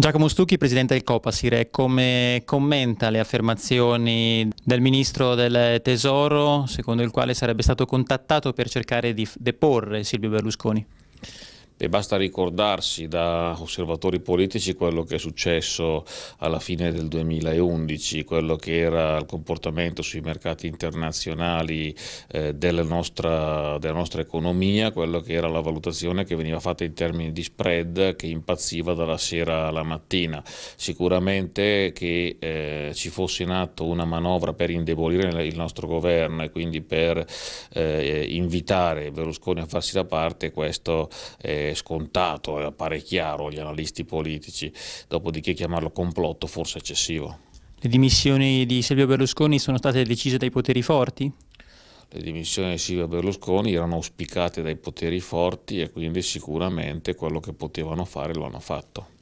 Giacomo Stucchi, presidente del Copasire, come commenta le affermazioni del ministro del Tesoro, secondo il quale sarebbe stato contattato per cercare di deporre Silvio Berlusconi? E basta ricordarsi da osservatori politici quello che è successo alla fine del 2011, quello che era il comportamento sui mercati internazionali eh, della, nostra, della, nostra, economia, quello che era la valutazione che veniva fatta in termini di spread che impazziva dalla sera alla mattina. Sicuramente che eh, ci fosse in atto una manovra per indebolire il nostro governo e quindi per eh, invitare Berlusconi a farsi da parte, questo è eh, è scontato, appare chiaro agli analisti politici, dopodiché chiamarlo complotto forse è eccessivo. Le dimissioni di Silvio Berlusconi sono state decise dai poteri forti? le dimissioni di Silvio Berlusconi erano auspicate dai poteri forti e quindi sicuramente quello che potevano fare lo hanno fatto.